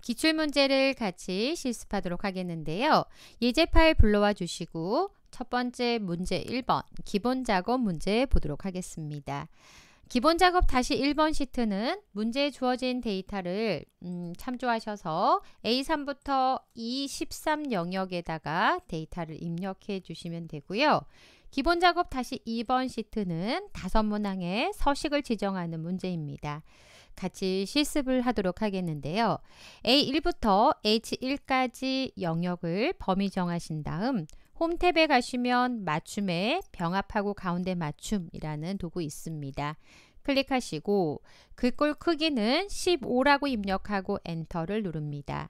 기출문제를 같이 실습하도록 하겠는데요. 예제 파일 불러와 주시고 첫 번째 문제 1번 기본 작업 문제 보도록 하겠습니다. 기본 작업 다시 1번 시트는 문제에 주어진 데이터를 음, 참조하셔서 A3부터 E13 영역에다가 데이터를 입력해 주시면 되고요. 기본 작업 다시 2번 시트는 다섯 문항의 서식을 지정하는 문제입니다. 같이 실습을 하도록 하겠는데요. A1부터 H1까지 영역을 범위 정하신 다음 홈 탭에 가시면 맞춤에 병합하고 가운데 맞춤이라는 도구 있습니다. 클릭하시고 글꼴 크기는 15라고 입력하고 엔터를 누릅니다.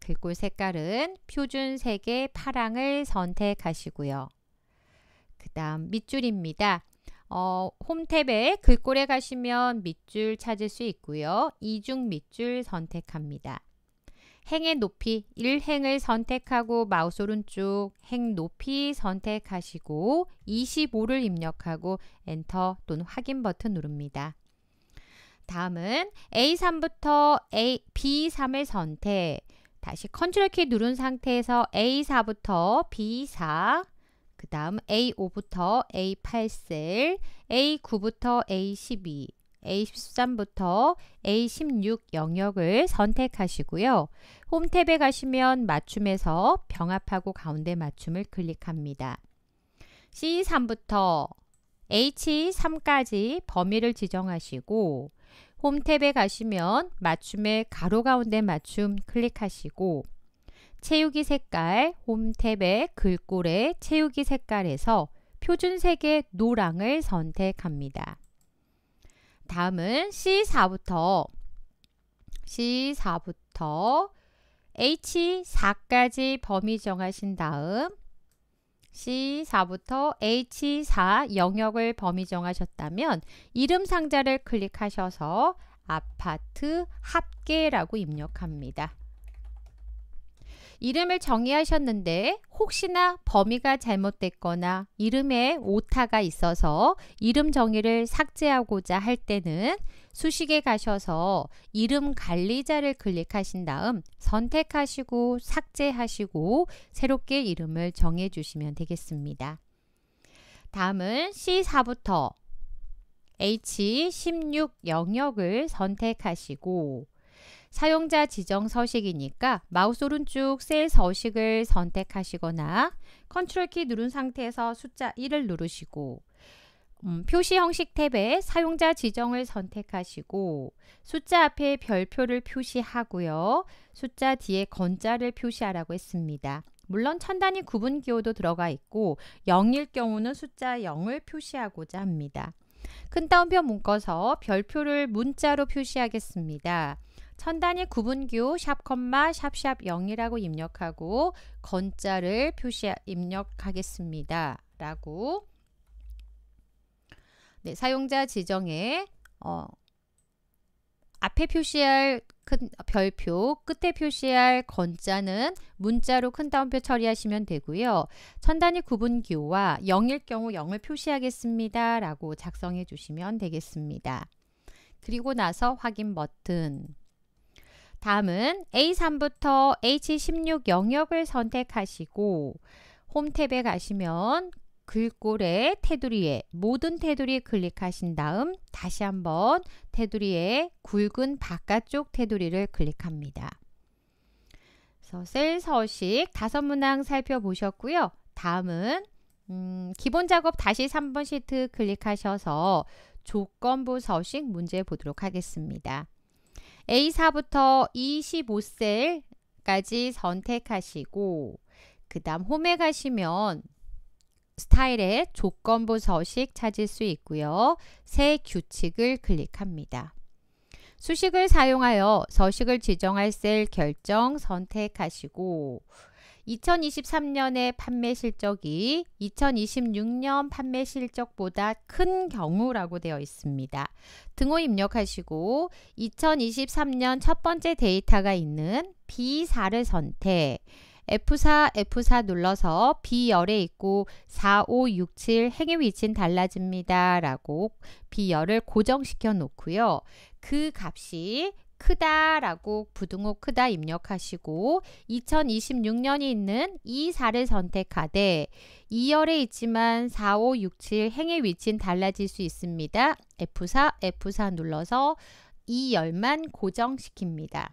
글꼴 색깔은 표준 색의 파랑을 선택하시고요. 그 다음 밑줄입니다. 어, 홈탭에 글꼴에 가시면 밑줄 찾을 수 있고요. 이중 밑줄 선택합니다. 행의 높이 1행을 선택하고 마우스 오른쪽 행 높이 선택하시고 25를 입력하고 엔터 또는 확인 버튼 누릅니다. 다음은 A3부터 A, B3을 선택 다시 컨트롤 키 누른 상태에서 A4부터 B4 그 다음 A5부터 A8셀, A9부터 A12, A13부터 A16 영역을 선택하시고요. 홈 탭에 가시면 맞춤에서 병합하고 가운데 맞춤을 클릭합니다. C3부터 H3까지 범위를 지정하시고 홈 탭에 가시면 맞춤의 가로 가운데 맞춤 클릭하시고 채우기 색깔 홈탭의 글꼴의 채우기 색깔에서 표준색의 노랑을 선택합니다. 다음은 C4부터 C4부터 H4까지 범위 정하신 다음 C4부터 H4 영역을 범위 정하셨다면 이름 상자를 클릭하셔서 아파트 합계라고 입력합니다. 이름을 정의하셨는데 혹시나 범위가 잘못됐거나 이름에 오타가 있어서 이름 정의를 삭제하고자 할 때는 수식에 가셔서 이름 관리자를 클릭하신 다음 선택하시고 삭제하시고 새롭게 이름을 정해 주시면 되겠습니다. 다음은 C4부터 H16 영역을 선택하시고 사용자 지정 서식이니까 마우스 오른쪽 셀 서식을 선택하시거나 컨트롤 키 누른 상태에서 숫자 1을 누르시고 음, 표시 형식 탭에 사용자 지정을 선택하시고 숫자 앞에 별표를 표시하고요. 숫자 뒤에 건자를 표시하라고 했습니다. 물론 천단위 구분 기호도 들어가 있고 0일 경우는 숫자 0을 표시하고자 합니다. 큰 따옴표 묶어서 별표를 문자로 표시하겠습니다. 천단의 구분규 샵 콤마 샵샵 0이라고 입력하고 건자를 표시 입력하겠습니다. 라고 네, 사용자 지정에 어, 앞에 표시할 큰 별표, 끝에 표시할 건자는 문자로 큰 따옴표 처리하시면 되고요. 천단의 구분기호와 0일 경우 0을 표시하겠습니다. 라고 작성해 주시면 되겠습니다. 그리고 나서 확인 버튼 다음은 A3부터 H16 영역을 선택하시고 홈 탭에 가시면 글꼴의 테두리에 모든 테두리 클릭하신 다음 다시 한번 테두리에 굵은 바깥쪽 테두리를 클릭합니다. 그래서 셀 서식 다섯 문항 살펴보셨고요. 다음은 음, 기본 작업 다시 3번 시트 클릭하셔서 조건부 서식 문제 보도록 하겠습니다. A4부터 25셀까지 선택하시고 그 다음 홈에 가시면 스타일의 조건부 서식 찾을 수 있고요. 새 규칙을 클릭합니다. 수식을 사용하여 서식을 지정할 셀 결정 선택하시고 2023년의 판매 실적이 2026년 판매 실적보다 큰 경우라고 되어 있습니다. 등호 입력하시고 2023년 첫 번째 데이터가 있는 B4를 선택 F4, F4 눌러서 B열에 있고 4, 5, 6, 7 행위 위치는 달라집니다. 라고 B열을 고정시켜 놓고요. 그 값이 크다라고 부등호 크다 입력하시고 2026년이 있는 이 4를 선택하되 2열에 있지만 4, 5, 6, 7 행의 위치는 달라질 수 있습니다. F4, F4 눌러서 2열만 고정시킵니다.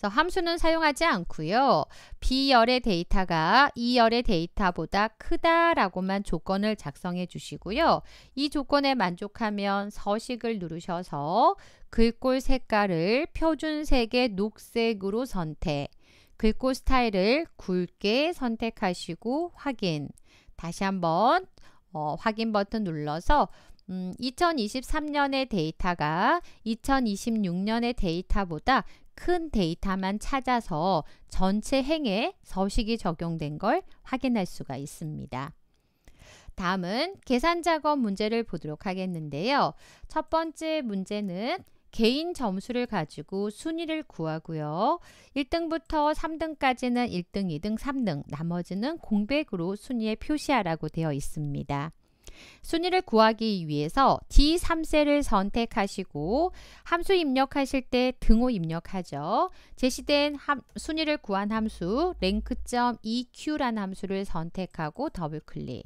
그래서 함수는 사용하지 않고요. B열의 데이터가 E열의 데이터보다 크다라고만 조건을 작성해 주시고요. 이 조건에 만족하면 서식을 누르셔서 글꼴 색깔을 표준색의 녹색으로 선택 글꼴 스타일을 굵게 선택하시고 확인 다시 한번 어, 확인 버튼 눌러서 음, 2023년의 데이터가 2026년의 데이터보다 큰 데이터만 찾아서 전체 행에 서식이 적용된 걸 확인할 수가 있습니다. 다음은 계산 작업 문제를 보도록 하겠는데요. 첫 번째 문제는 개인 점수를 가지고 순위를 구하고요. 1등부터 3등까지는 1등, 2등, 3등, 나머지는 공백으로 순위에 표시하라고 되어 있습니다. 순위를 구하기 위해서 D3셀을 선택하시고 함수 입력하실 때 등호 입력하죠. 제시된 함, 순위를 구한 함수 랭크.eq라는 함수를 선택하고 더블클릭.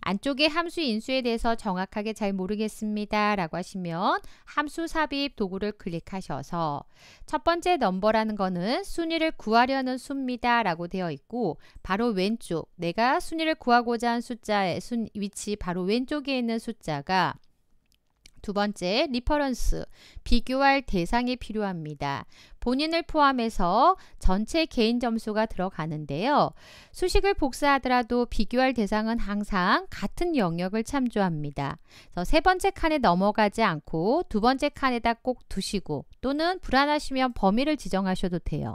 안쪽에 함수 인수에 대해서 정확하게 잘 모르겠습니다. 라고 하시면 함수 삽입 도구를 클릭하셔서 첫 번째 넘버라는 거는 순위를 구하려는 수입니다. 라고 되어 있고 바로 왼쪽 내가 순위를 구하고자 한 숫자의 순, 위치 바로 왼쪽에 있는 숫자가 두 번째, 리퍼런스, 비교할 대상이 필요합니다. 본인을 포함해서 전체 개인 점수가 들어가는데요. 수식을 복사하더라도 비교할 대상은 항상 같은 영역을 참조합니다. 그래서 세 번째 칸에 넘어가지 않고 두 번째 칸에다 꼭 두시고 또는 불안하시면 범위를 지정하셔도 돼요.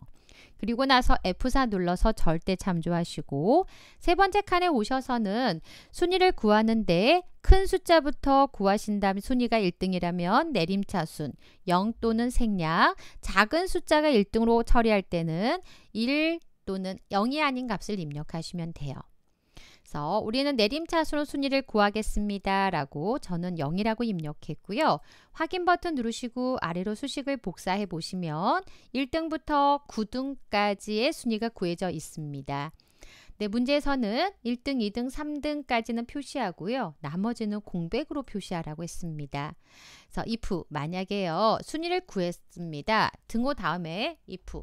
그리고 나서 F4 눌러서 절대 참조하시고 세 번째 칸에 오셔서는 순위를 구하는데 큰 숫자부터 구하신다면 순위가 1등이라면 내림차순 0 또는 생략 작은 숫자가 1등으로 처리할 때는 1 또는 0이 아닌 값을 입력하시면 돼요. 그서 우리는 내림차순 순위를 구하겠습니다. 라고 저는 0이라고 입력했고요. 확인 버튼 누르시고 아래로 수식을 복사해 보시면 1등부터 9등까지의 순위가 구해져 있습니다. 네, 문제에서는 1등, 2등, 3등까지는 표시하고요. 나머지는 공백으로 표시하라고 했습니다. 그래서 if 만약에요. 순위를 구했습니다. 등호 다음에 if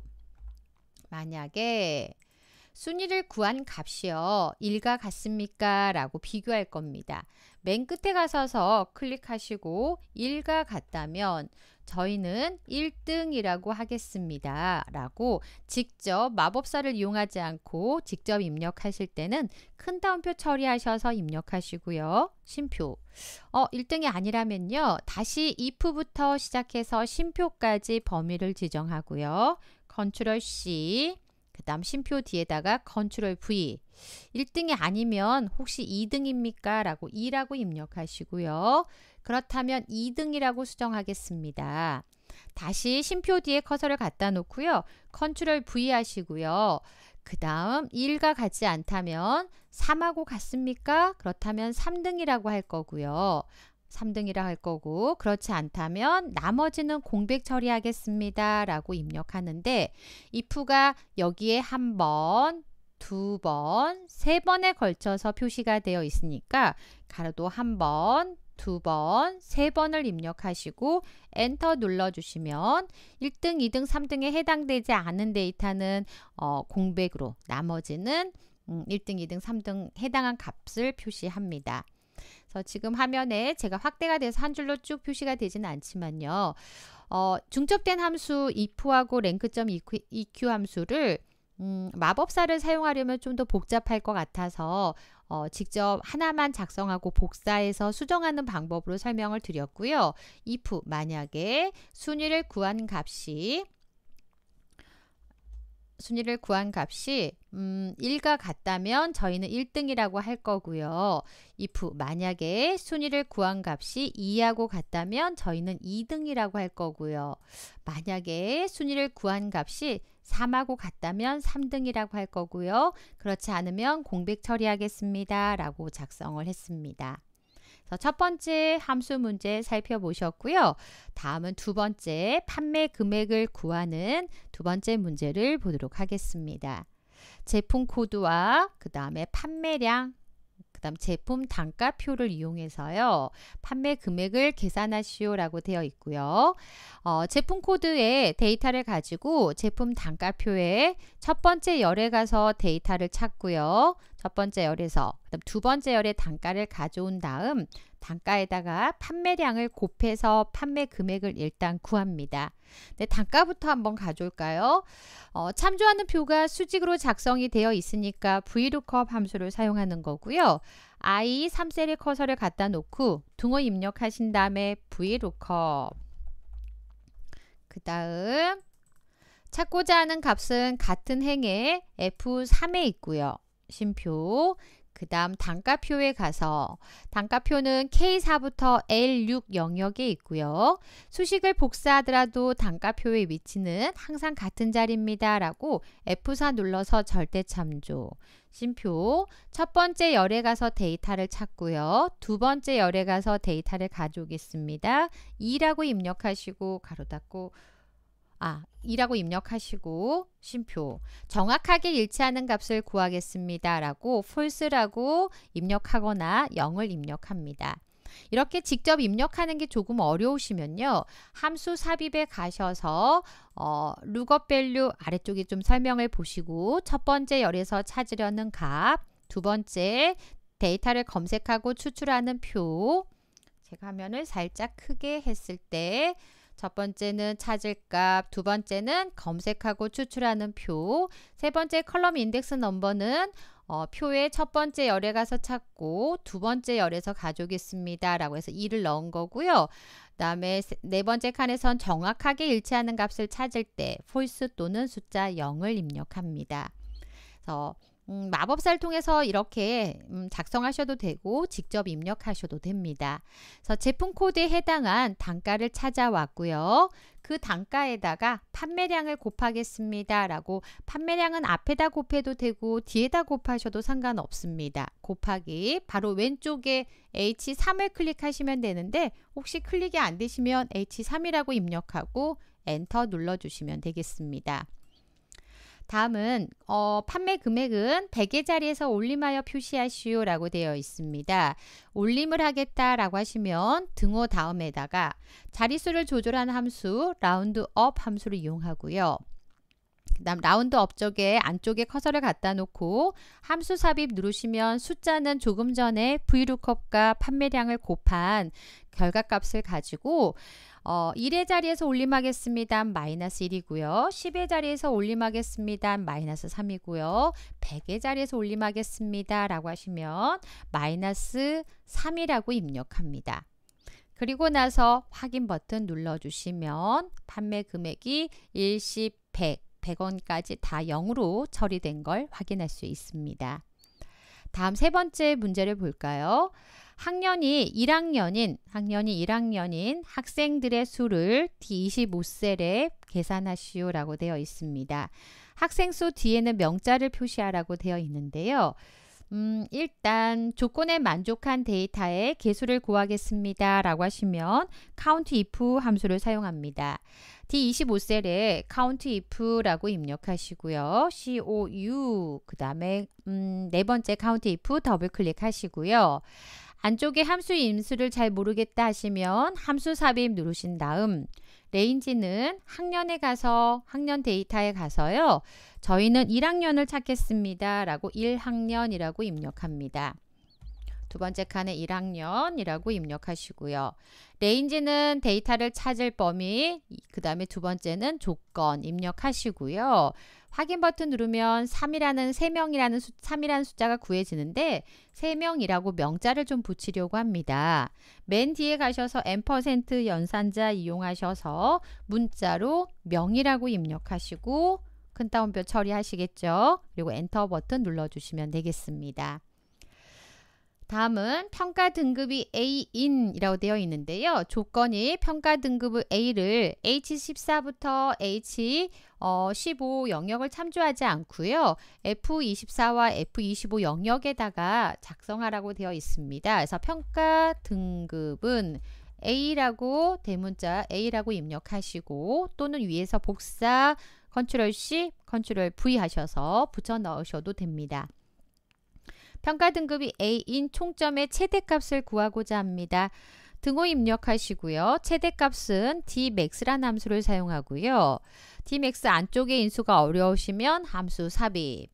만약에 순위를 구한 값이요. 1과 같습니까? 라고 비교할 겁니다. 맨 끝에 가셔서 클릭하시고 1과 같다면 저희는 1등이라고 하겠습니다. 라고 직접 마법사를 이용하지 않고 직접 입력하실 때는 큰 따옴표 처리하셔서 입력하시고요. 심표. 어, 1등이 아니라면요. 다시 if부터 시작해서 심표까지 범위를 지정하고요. 컨트롤 C 그 다음 심표 뒤에다가 컨트롤 V 1등이 아니면 혹시 2등입니까? 라고 2라고 입력하시고요. 그렇다면 2등이라고 수정하겠습니다. 다시 심표 뒤에 커서를 갖다 놓고요. 컨트롤 V 하시고요. 그 다음 1과 같지 않다면 3하고 같습니까? 그렇다면 3등이라고 할 거고요. 3등이라 할 거고 그렇지 않다면 나머지는 공백 처리하겠습니다. 라고 입력하는데 if가 여기에 한 번, 두 번, 세 번에 걸쳐서 표시가 되어 있으니까 가로도 한 번, 두 번, 세 번을 입력하시고 엔터 눌러주시면 1등, 2등, 3등에 해당되지 않은 데이터는 어, 공백으로 나머지는 음, 1등, 2등, 3등 해당한 값을 표시합니다. 그래서 지금 화면에 제가 확대가 돼서 한 줄로 쭉 표시가 되지는 않지만요. 어, 중첩된 함수 if하고 랭크점 eq 함수를 음, 마법사를 사용하려면 좀 더 복잡할 것 같아서 어, 직접 하나만 작성하고 복사해서 수정하는 방법으로 설명을 드렸고요. if 만약에 순위를 구한 값이 순위를 구한 값이 음, 1과 같다면 저희는 1등이라고 할 거고요. if 만약에 순위를 구한 값이 2하고 같다면 저희는 2등이라고 할 거고요. 만약에 순위를 구한 값이 3하고 같다면 3등이라고 할 거고요. 그렇지 않으면 공백 처리하겠습니다. 라고 작성을 했습니다. 자, 첫 번째 함수 문제 살펴보셨고요. 다음은 두 번째 판매 금액을 구하는 두 번째 문제를 보도록 하겠습니다. 제품 코드와 그 다음에 판매량 그 다음 제품 단가표를 이용해서요. 판매 금액을 계산하시오 라고 되어 있고요. 어, 제품 코드에 데이터를 가지고 제품 단가표에 첫 번째 열에 가서 데이터를 찾고요. 첫 번째 열에서 그다음 두 번째 열에 단가를 가져온 다음 단가에다가 판매량을 곱해서 판매 금액을 일단 구합니다. 네, 단가부터 한번 가져올까요? 어, 참조하는 표가 수직으로 작성이 되어 있으니까 VLOOKUP 함수를 사용하는 거고요. I 3셀에 커서를 갖다 놓고 등호 입력하신 다음에 VLOOKUP 그 다음 찾고자 하는 값은 같은 행에 F3에 있고요. 심표 그 다음 단가표에 가서 단가표는 K4부터 L6 영역에 있고요. 수식을 복사하더라도 단가표의 위치는 항상 같은 자리입니다. 라고 F4 눌러서 절대 참조 심표 첫 번째 열에 가서 데이터를 찾고요. 두 번째 열에 가서 데이터를 가져오겠습니다. 2라고 입력하시고 가로 닫고 아, 이라고 입력하시고 쉼표 정확하게 일치하는 값을 구하겠습니다. 라고 false라고 입력하거나 0을 입력합니다. 이렇게 직접 입력하는 게 조금 어려우시면요. 함수 삽입에 가셔서 어, lookup value 아래쪽에 좀 설명을 보시고 첫 번째 열에서 찾으려는 값, 두 번째 데이터를 검색하고 추출하는 표 제가 화면을 살짝 크게 했을 때첫 번째는 찾을 값, 두 번째는 검색하고 추출하는 표, 세 번째 컬럼 인덱스 넘버는 어, 표의 첫 번째 열에 가서 찾고 두 번째 열에서 가져오겠습니다. 라고 해서 2를 넣은 거고요. 그 다음에 네 번째 칸에선 정확하게 일치하는 값을 찾을 때 false 또는 숫자 0을 입력합니다. 그래서 음, 마법사를 통해서 이렇게 음, 작성하셔도 되고 직접 입력하셔도 됩니다. 그래서 제품 코드에 해당한 단가를 찾아왔고요. 그 단가에다가 판매량을 곱하겠습니다. 라고 판매량은 앞에다 곱해도 되고 뒤에다 곱하셔도 상관없습니다. 곱하기 바로 왼쪽에 H3을 클릭하시면 되는데 혹시 클릭이 안 되시면 H3이라고 입력하고 엔터 눌러주시면 되겠습니다. 다음은 어, 판매 금액은 100의 자리에서 올림하여 표시하시오 라고 되어 있습니다. 올림을 하겠다 라고 하시면 등호 다음에다가 자릿수를 조절한 함수 라운드업 함수를 이용하고요. 그 다음 라운드업 쪽에 안쪽에 커서를 갖다 놓고 함수 삽입 누르시면 숫자는 조금 전에 v l o o 과 판매량을 곱한 결과값을 가지고 어, 1의 자리에서 올림하겠습니다. 마이너스 1이고요. 10의 자리에서 올림하겠습니다. 마이너스 3이고요. 100의 자리에서 올림하겠습니다. 라고 하시면 마이너스 3이라고 입력합니다. 그리고 나서 확인 버튼 눌러주시면 판매 금액이 일시 100, 100원까지 다 0으로 처리된 걸 확인할 수 있습니다. 다음 세 번째 문제를 볼까요? 학년이 1학년인 학년이 1학년인 학생들의 수를 D25셀에 계산하시오라고 되어 있습니다. 학생 수 뒤에는 명자를 표시하라고 되어 있는데요. 음, 일단 조건에 만족한 데이터의 개수를 구하겠습니다. 라고 하시면 countif 함수를 사용합니다. D25셀에 countif라고 입력하시고요. COU 그 다음에 음, 네 번째 countif 더블 클릭하시고요. 안쪽에 함수 임수를 잘 모르겠다 하시면 함수 삽입 누르신 다음 레인지는 학년에 가서 학년 데이터에 가서요. 저희는 1학년을 찾겠습니다. 라고 1학년이라고 입력합니다. 두 번째 칸에 1학년이라고 입력하시고요. 레인지는 데이터를 찾을 범위, 그 다음에 두 번째는 조건 입력하시고요. 확인 버튼 누르면 3이라는 3명이라는 수, 3이라는 숫자가 구해지는데 3명이라고 명자를 좀 붙이려고 합니다. 맨 뒤에 가셔서 n% 연산자 이용하셔서 문자로 명이라고 입력하시고 큰 따옴표 처리하시겠죠. 그리고 엔터 버튼 눌러주시면 되겠습니다. 다음은 평가 등급이 A인이라고 되어 있는데요. 조건이 평가 등급을 A를 H14부터 H15 어, 영역을 참조하지 않고요. F24와 F25 영역에다가 작성하라고 되어 있습니다. 그래서 평가 등급은 A라고 대문자 A라고 입력하시고 또는 위에서 복사 컨트롤 C, 컨트롤 V 하셔서 붙여 넣으셔도 됩니다. 평가 등급이 A인 총점의 최대값을 구하고자 합니다. 등호 입력하시고요. 최대값은 dmax란 함수를 사용하고요. dmax 안쪽에 인수가 어려우시면 함수 삽입.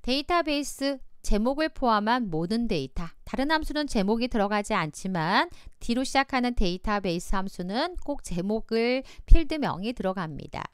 데이터베이스 제목을 포함한 모든 데이터. 다른 함수는 제목이 들어가지 않지만 D로 시작하는 데이터베이스 함수는 꼭 제목을 필드명이 들어갑니다.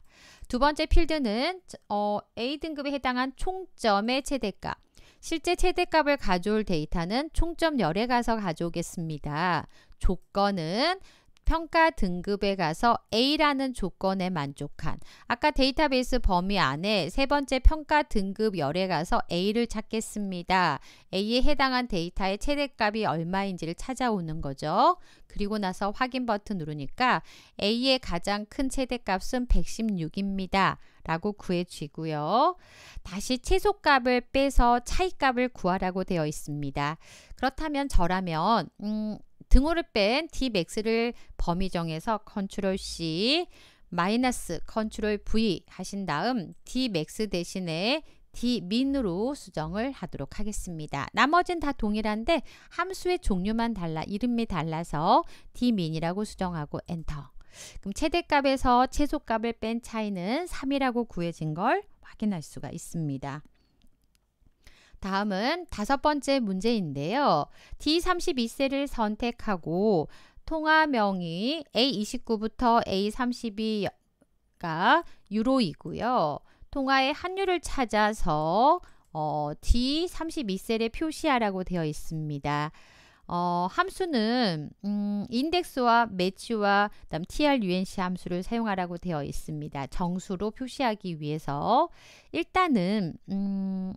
두 번째 필드는 어, A 등급에 해당한 총점의 최대값. 실제 최대값을 가져올 데이터는 총점 열에 가서 가져오겠습니다. 조건은 평가 등급에 가서 A라는 조건에 만족한 아까 데이터베이스 범위 안에 세 번째 평가 등급 열에 가서 A를 찾겠습니다. A에 해당한 데이터의 최대값이 얼마인지를 찾아오는 거죠. 그리고 나서 확인 버튼 누르니까 A의 가장 큰 최대값은 116입니다. 라고 구해지고요. 다시 최소값을 빼서 차이값을 구하라고 되어 있습니다. 그렇다면 저라면 음, 등호를 뺀 dmax를 범위 정해서 컨트롤 C 마이너스 컨트롤 V 하신 다음 dmax 대신에 dmin으로 수정을 하도록 하겠습니다. 나머지는다 동일한데 함수의 종류만 달라 이름이 달라서 dmin이라고 수정하고 엔터 그럼 최대값에서 최소값을 뺀 차이는 3이라고 구해진 걸 확인할 수가 있습니다. 다음은 다섯 번째 문제인데요. D32셀을 선택하고 통화명이 A29부터 A32가 유로이고요. 통화의 한율을 찾아서 어, D32셀에 표시하라고 되어 있습니다. 어, 함수는 음, 인덱스와 매치와 그다음 TR-UNC 함수를 사용하라고 되어 있습니다. 정수로 표시하기 위해서 일단은 음,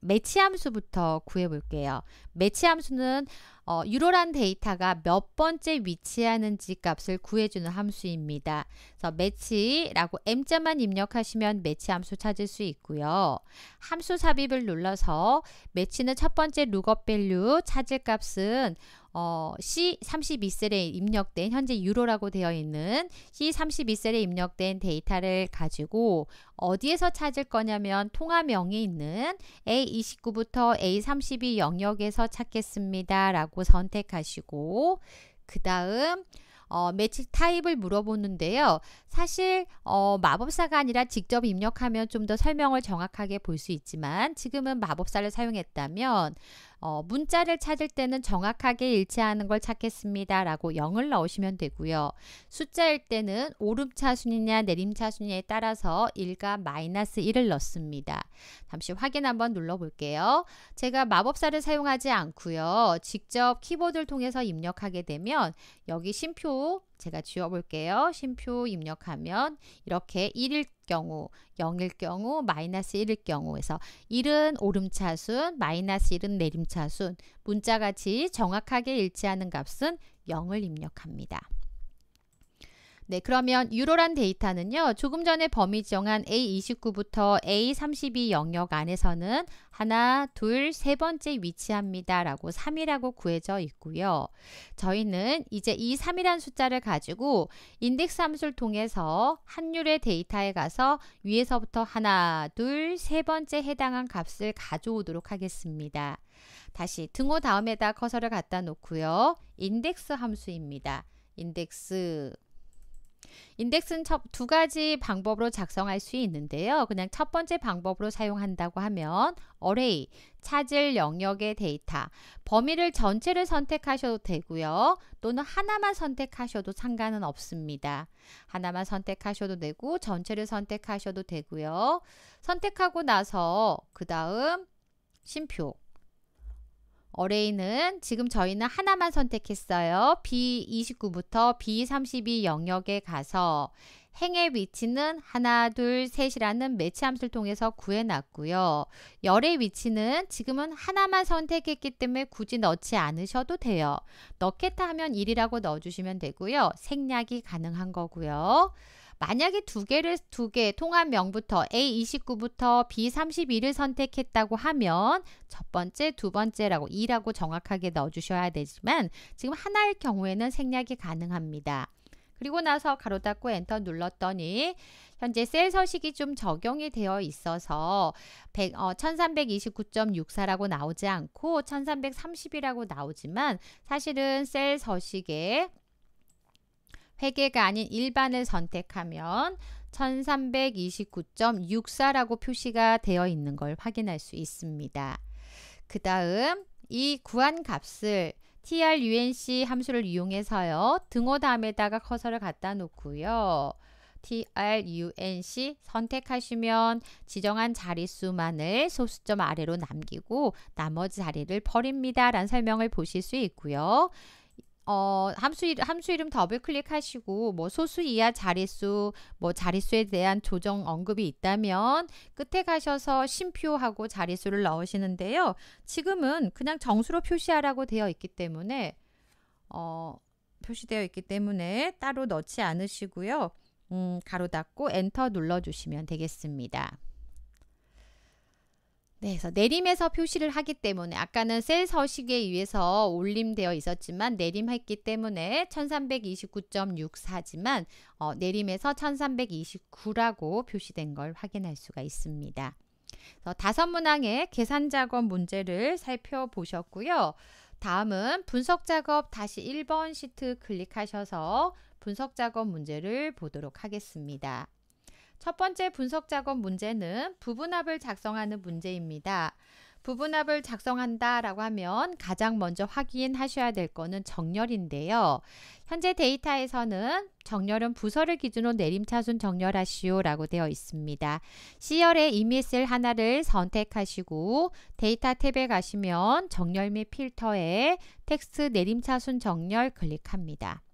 매치함수부터 구해볼게요. 매치함수는 어, 유로란 데이터가 몇 번째 위치하는지 값을 구해주는 함수입니다. 그래서 매치라고 m자만 입력하시면 매치함수 찾을 수 있고요. 함수 삽입을 눌러서 매치는 첫 번째 룩업 밸류 찾을 값은 어, C32셀에 입력된 현재 유로라고 되어 있는 C32셀에 입력된 데이터를 가지고 어디에서 찾을 거냐면 통화명이 있는 A29부터 A32 영역에서 찾겠습니다. 라고 선택하시고 그 다음 어, 매치 타입을 물어보는데요. 사실 어, 마법사가 아니라 직접 입력하면 좀 더 설명을 정확하게 볼 수 있지만 지금은 마법사를 사용했다면 어, 문자를 찾을 때는 정확하게 일치하는 걸 찾겠습니다. 라고 0을 넣으시면 되고요. 숫자일 때는 오름차순이냐 내림차순이냐에 따라서 1과 마이너스 1을 넣습니다. 잠시 확인 한번 눌러볼게요. 제가 마법사를 사용하지 않고요. 직접 키보드를 통해서 입력하게 되면 여기 심표 제가 지워볼게요. 쉼표 입력하면 이렇게 1일 경우, 0일 경우, 마이너스 1일 경우에서 1은 오름차순, 마이너스 1은 내림차순, 문자같이 정확하게 일치하는 값은 0을 입력합니다. 네, 그러면 유로란 데이터는요. 조금 전에 범위 지정한 A29부터 A32 영역 안에서는 하나, 둘, 세 번째 위치합니다. 라고 3이라고 구해져 있고요. 저희는 이제 이 3이란 숫자를 가지고 인덱스 함수를 통해서 한율의 데이터에 가서 위에서부터 하나, 둘, 세 번째 해당한 값을 가져오도록 하겠습니다. 다시 등호 다음에다 커서를 갖다 놓고요. 인덱스 함수입니다. 인덱스 인덱스는 두 가지 방법으로 작성할 수 있는데요. 그냥 첫 번째 방법으로 사용한다고 하면 array, 찾을 영역의 데이터, 범위를 전체를 선택하셔도 되고요. 또는 하나만 선택하셔도 상관은 없습니다. 하나만 선택하셔도 되고 전체를 선택하셔도 되고요. 선택하고 나서 그 다음 심표 어레이는 지금 저희는 하나만 선택했어요. B29부터 B32 영역에 가서 행의 위치는 하나, 둘, 셋이라는 매치함수를 통해서 구해놨고요. 열의 위치는 지금은 하나만 선택했기 때문에 굳이 넣지 않으셔도 돼요. 넣겠다 하면 1이라고 넣어주시면 되고요. 생략이 가능한 거고요. 만약에 두 개를 두 개 통합 명부터 A29부터 B31을 선택했다고 하면 첫 번째, 두 번째라고 2라고 정확하게 넣어 주셔야 되지만 지금 하나일 경우에는 생략이 가능합니다. 그리고 나서 가로 닫고 엔터 눌렀더니 현재 셀 서식이 좀 적용이 되어 있어서 100, 어, 1329.64라고 나오지 않고 1330이라고 나오지만 사실은 셀 서식에 회계가 아닌 일반을 선택하면 1329.64라고 표시가 되어 있는 걸 확인할 수 있습니다. 그 다음 이 구한 값을 trunc 함수를 이용해서요. 등호 다음에다가 커서를 갖다 놓고요. trunc 선택하시면 지정한 자릿수만을 소수점 아래로 남기고 나머지 자리를 버립니다. 란 설명을 보실 수 있고요. 어, 함수 이름, 함수 이름 더블 클릭하시고 뭐 소수 이하 자릿수 뭐 자릿수에 대한 조정 언급이 있다면 끝에 가셔서 심표하고 자릿수를 넣으시는데요. 지금은 그냥 정수로 표시하라고 되어 있기 때문에 어, 표시되어 있기 때문에 따로 넣지 않으시고요. 음, 가로 닫고 엔터 눌러 주시면 되겠습니다. 네, 그래서 내림에서 표시를 하기 때문에 아까는 셀 서식에 의해서 올림되어 있었지만 내림했기 때문에 1329.64지만 어, 내림에서 1329라고 표시된 걸 확인할 수가 있습니다. 다섯 문항의 계산 작업 문제를 살펴보셨고요. 다음은 분석 작업 다시 1번 시트 클릭하셔서 분석 작업 문제를 보도록 하겠습니다. 첫 번째 분석 작업 문제는 부분합을 작성하는 문제입니다. 부분합을 작성한다 라고 하면 가장 먼저 확인하셔야 될 것은 정렬인데요. 현재 데이터에서는 정렬은 부서를 기준으로 내림차순 정렬하시오 라고 되어 있습니다. c 열의 이미 셀 하나를 선택하시고 데이터 탭에 가시면 정렬 및 필터에 텍스트 내림차순 정렬 클릭합니다.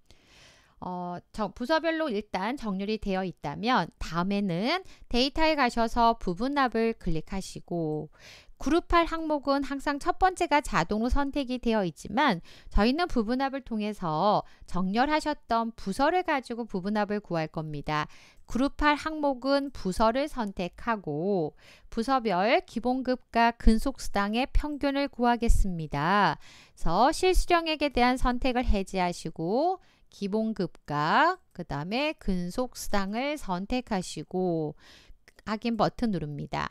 어, 부서별로 일단 정렬이 되어 있다면 다음에는 데이터에 가셔서 부분납을 클릭하시고 그룹할 항목은 항상 첫 번째가 자동으로 선택이 되어 있지만 저희는 부분합을 통해서 정렬하셨던 부서를 가지고 부분합을 구할 겁니다. 그룹할 항목은 부서를 선택하고 부서별 기본급과 근속수당의 평균을 구하겠습니다. 그래서 실수령액에 대한 선택을 해제하시고 기본급과 그 다음에 근속수당을 선택하시고 확인 버튼 누릅니다.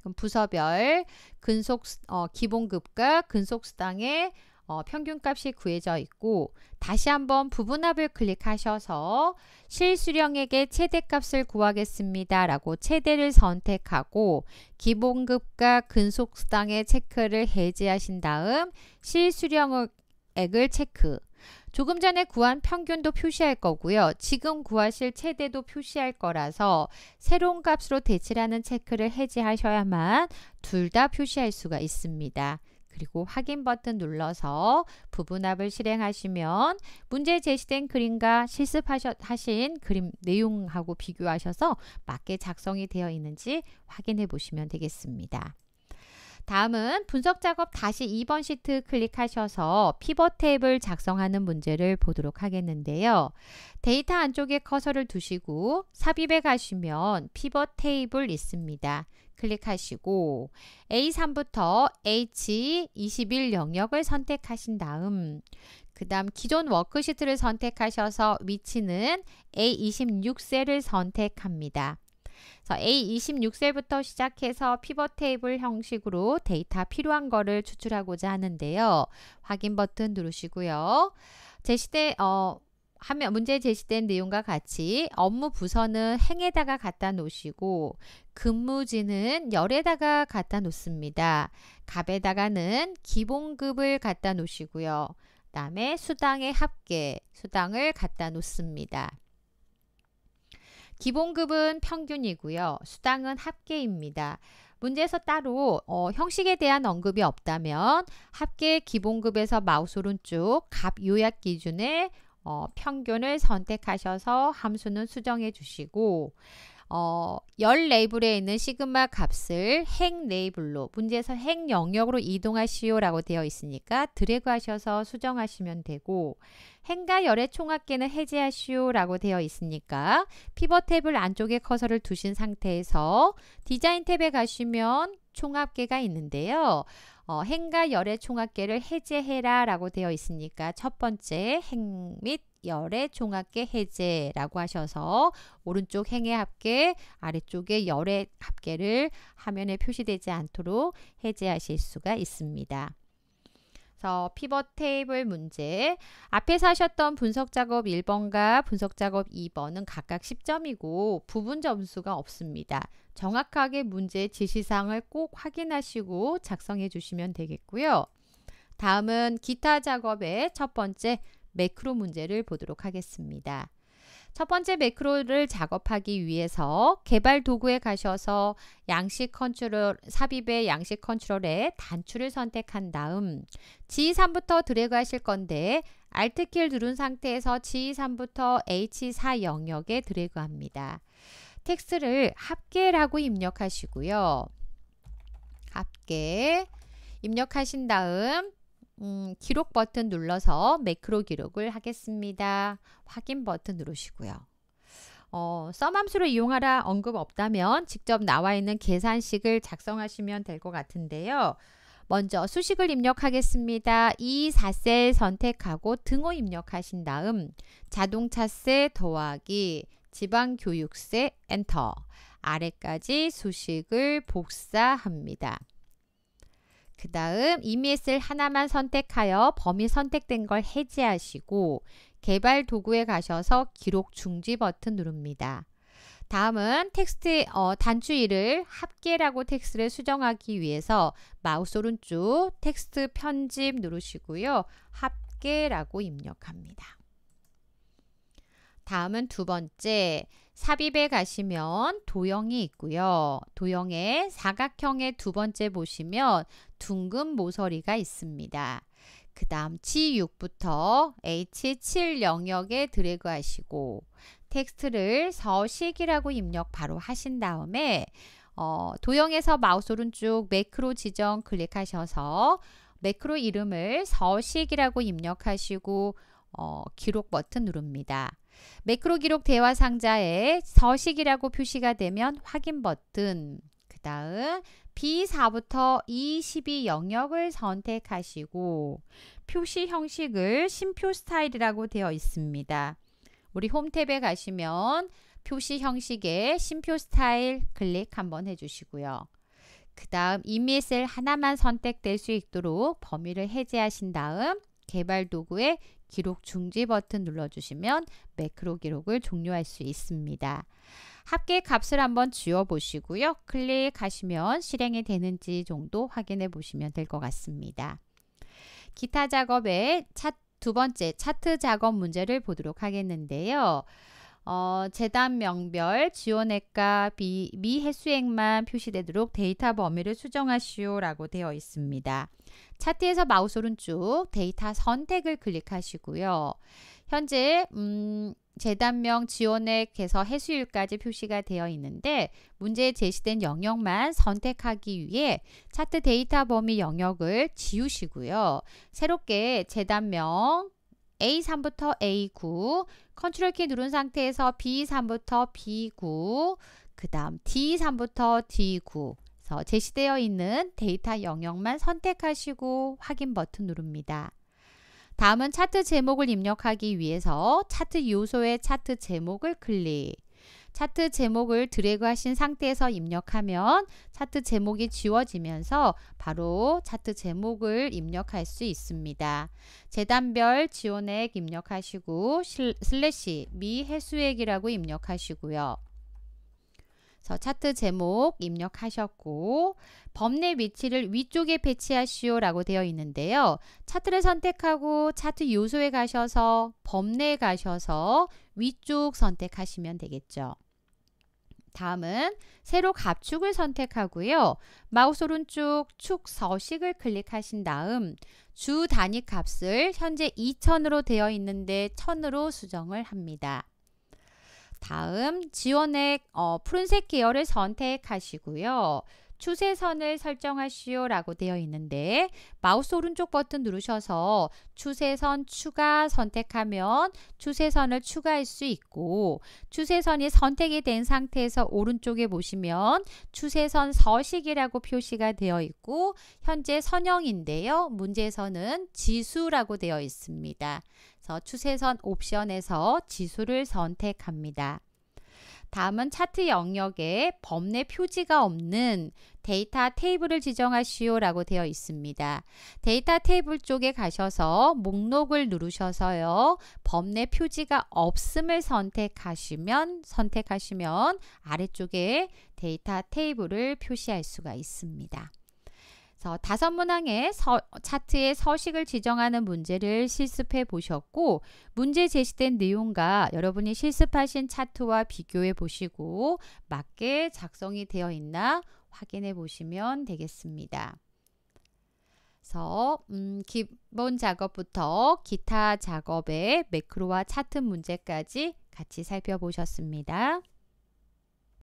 그럼 부서별 근속 어, 기본급과 근속수당의 어, 평균값이 구해져 있고 다시 한번 부분합을 클릭하셔서 실수령액의 최대값을 구하겠습니다. 라고 최대를 선택하고 기본급과 근속수당의 체크를 해제하신 다음 실수령액을 체크 조금 전에 구한 평균도 표시할 거고요. 지금 구하실 최대도 표시할 거라서 새로운 값으로 대체라는 체크를 해제하셔야만 둘 다 표시할 수가 있습니다. 그리고 확인 버튼 눌러서 부분합을 실행하시면 문제 제시된 그림과 실습하신 그림 내용하고 비교하셔서 맞게 작성이 되어 있는지 확인해 보시면 되겠습니다. 다음은 분석 작업 다시 2번 시트 클릭하셔서 피벗 테이블 작성하는 문제를 보도록 하겠는데요. 데이터 안쪽에 커서를 두시고 삽입에 가시면 피벗 테이블 있습니다. 클릭하시고 A3부터 H21 영역을 선택하신 다음 그 다음 기존 워크시트를 선택하셔서 위치는 A26셀을 선택합니다. 자, A26셀부터 시작해서 피벗 테이블 형식으로 데이터 필요한 거를 추출하고자 하는데요. 확인 버튼 누르시고요. 제시된 어 하면 문제 제시된 내용과 같이 업무 부서는 행에다가 갖다 놓으시고 근무지는 열에다가 갖다 놓습니다. 갑에다가는 기본급을 갖다 놓으시고요. 그다음에 수당의 합계, 수당을 갖다 놓습니다. 기본급은 평균이고요. 수당은 합계입니다. 문제에서 따로 어, 형식에 대한 언급이 없다면 합계 기본급에서 마우스 오른쪽 값 요약 기준의 어, 평균을 선택하셔서 함수는 수정해 주시고 어, 열 레이블에 있는 시그마 값을 행 레이블로 문제에서 행 영역으로 이동하시오 라고 되어 있으니까 드래그 하셔서 수정하시면 되고 행과 열의 총합계는 해제하시오 라고 되어 있으니까 피벗 탭을 안쪽에 커서를 두신 상태에서 디자인 탭에 가시면 총합계가 있는데요. 어, 행과 열의 총합계를 해제해라 라고 되어 있으니까 첫 번째 행및 열의 종합계 해제라고 하셔서 오른쪽 행의 합계, 아래쪽에 열의 합계를 화면에 표시되지 않도록 해제하실 수가 있습니다. 그래서 피벗 테이블 문제 앞에서 하셨던 분석 작업 1번과 분석 작업 2번은 각각 10점이고 부분 점수가 없습니다. 정확하게 문제 지시사항을 꼭 확인하시고 작성해 주시면 되겠고요. 다음은 기타 작업의 첫 번째 매크로 문제를 보도록 하겠습니다. 첫 번째 매크로를 작업하기 위해서 개발 도구에 가셔서 양식 컨트롤 삽입의 양식 컨트롤에 단추를 선택한 다음 G3부터 드래그 하실 건데 Alt키를 누른 상태에서 G3부터 H4 영역에 드래그 합니다. 텍스트를 합계라고 입력하시고요. 합계 입력하신 다음 음, 기록 버튼 눌러서 매크로 기록을 하겠습니다. 확인 버튼 누르시고요. 어, 썸함수를 이용하라 언급 없다면 직접 나와 있는 계산식을 작성하시면 될 것 같은데요. 먼저 수식을 입력하겠습니다. 이4세 선택하고 등호 입력하신 다음 자동차세 더하기 지방교육세 엔터 아래까지 수식을 복사합니다. 그 다음 EMS를 하나만 선택하여 범위 선택된 걸 해제하시고 개발 도구에 가셔서 기록 중지 버튼 누릅니다. 다음은 텍스트 어, 단추일을 합계라고 텍스트를 수정하기 위해서 마우스 오른쪽 텍스트 편집 누르시고요. 합계라고 입력합니다. 다음은 두 번째 삽입에 가시면 도형이 있고요. 도형의 사각형의 두 번째 보시면 둥근 모서리가 있습니다. 그 다음 G6부터 H7 영역에 드래그 하시고 텍스트를 서식이라고 입력 바로 하신 다음에 어, 도형에서 마우스 오른쪽 매크로 지정 클릭하셔서 매크로 이름을 서식이라고 입력하시고 어, 기록 버튼 누릅니다. 매크로 기록 대화 상자에 서식이라고 표시가 되면 확인 버튼 그 다음 B4부터 E12 영역을 선택하시고 표시 형식을 심표 스타일이라고 되어 있습니다. 우리 홈탭에 가시면 표시 형식의 심표 스타일 클릭 한번 해주시고요. 그 다음 이미 셀 하나만 선택될 수 있도록 범위를 해제하신 다음 개발 도구의 기록 중지 버튼 눌러주시면 매크로 기록을 종료할 수 있습니다. 합계 값을 한번 지워 보시고요. 클릭하시면 실행이 되는지 정도 확인해 보시면 될 것 같습니다. 기타 작업에 차, 두 번째 차트 작업 문제를 보도록 하겠는데요. 어, 재단 명별 지원액과 비, 미해수액만 표시되도록 데이터 범위를 수정하시오라고 되어 있습니다. 차트에서 마우스 오른쪽 데이터 선택을 클릭하시고요. 현재 음, 재단명 지원액에서 해수율까지 표시가 되어 있는데 문제에 제시된 영역만 선택하기 위해 차트 데이터 범위 영역을 지우시고요. 새롭게 재단명 A3부터 A9 컨트롤 키 누른 상태에서 B3부터 B9 그 다음 D3부터 D9 그래서 제시되어 있는 데이터 영역만 선택하시고 확인 버튼 누릅니다. 다음은 차트 제목을 입력하기 위해서 차트 요소의 차트 제목을 클릭 차트 제목을 드래그 하신 상태에서 입력하면 차트 제목이 지워지면서 바로 차트 제목을 입력할 수 있습니다. 재단별 지원액 입력하시고 슬래시 미해수액이라고 입력하시고요. 그래서 차트 제목 입력하셨고 범례 위치를 위쪽에 배치하시오 라고 되어 있는데요. 차트를 선택하고 차트 요소에 가셔서 범례에 가셔서 위쪽 선택하시면 되겠죠. 다음은 새로 갑축을 선택하고요. 마우스 오른쪽 축 서식을 클릭하신 다음 주 단위 값을 현재 2천으로 되어 있는데 천으로 수정을 합니다. 다음 지원액 어, 푸른색 계열을 선택하시고요. 추세선을 설정하시오라고 되어 있는데 마우스 오른쪽 버튼 누르셔서 추세선 추가 선택하면 추세선을 추가할 수 있고 추세선이 선택이 된 상태에서 오른쪽에 보시면 추세선 서식이라고 표시가 되어 있고 현재 선형인데요. 문제에서는 지수라고 되어 있습니다. 그래서 추세선 옵션에서 지수를 선택합니다. 다음은 차트 영역에 범례 표지가 없는 데이터 테이블을 지정하시오 라고 되어 있습니다. 데이터 테이블 쪽에 가셔서 목록을 누르셔서요. 범례 표지가 없음을 선택하시면 선택하시면 아래쪽에 데이터 테이블을 표시할 수가 있습니다. 다섯 문항의 서, 차트의 서식을 지정하는 문제를 실습해 보셨고 문제 제시된 내용과 여러분이 실습하신 차트와 비교해 보시고 맞게 작성이 되어 있나 확인해 보시면 되겠습니다. 그래서 음, 기본 작업부터 기타 작업의 매크로와 차트 문제까지 같이 살펴보셨습니다.